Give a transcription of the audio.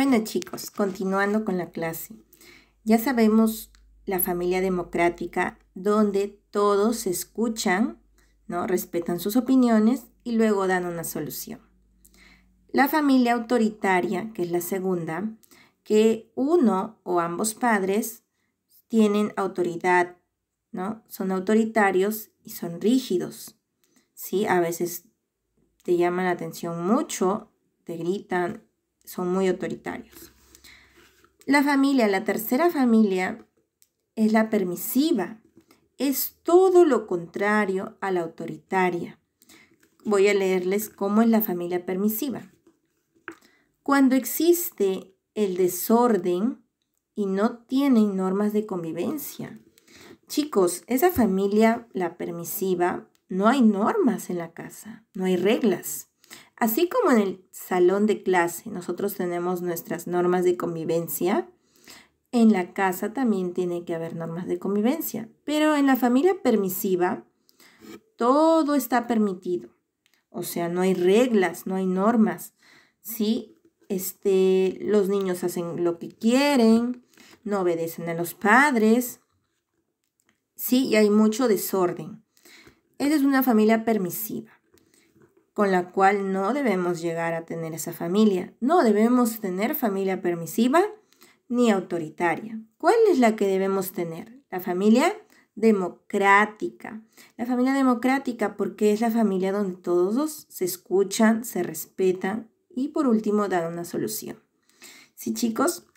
Bueno chicos, continuando con la clase. Ya sabemos la familia democrática donde todos escuchan, ¿no? respetan sus opiniones y luego dan una solución. La familia autoritaria, que es la segunda, que uno o ambos padres tienen autoridad, ¿no? Son autoritarios y son rígidos. Sí, a veces te llaman la atención mucho, te gritan, son muy autoritarios. La familia, la tercera familia, es la permisiva. Es todo lo contrario a la autoritaria. Voy a leerles cómo es la familia permisiva. Cuando existe el desorden y no tienen normas de convivencia. Chicos, esa familia, la permisiva, no hay normas en la casa, no hay reglas. Así como en el salón de clase nosotros tenemos nuestras normas de convivencia, en la casa también tiene que haber normas de convivencia, pero en la familia permisiva todo está permitido. O sea, no hay reglas, no hay normas. Sí, este, los niños hacen lo que quieren, no obedecen a los padres. Sí, y hay mucho desorden. Esa es una familia permisiva con la cual no debemos llegar a tener esa familia. No debemos tener familia permisiva ni autoritaria. ¿Cuál es la que debemos tener? La familia democrática. La familia democrática porque es la familia donde todos se escuchan, se respetan y por último dan una solución. Sí, chicos,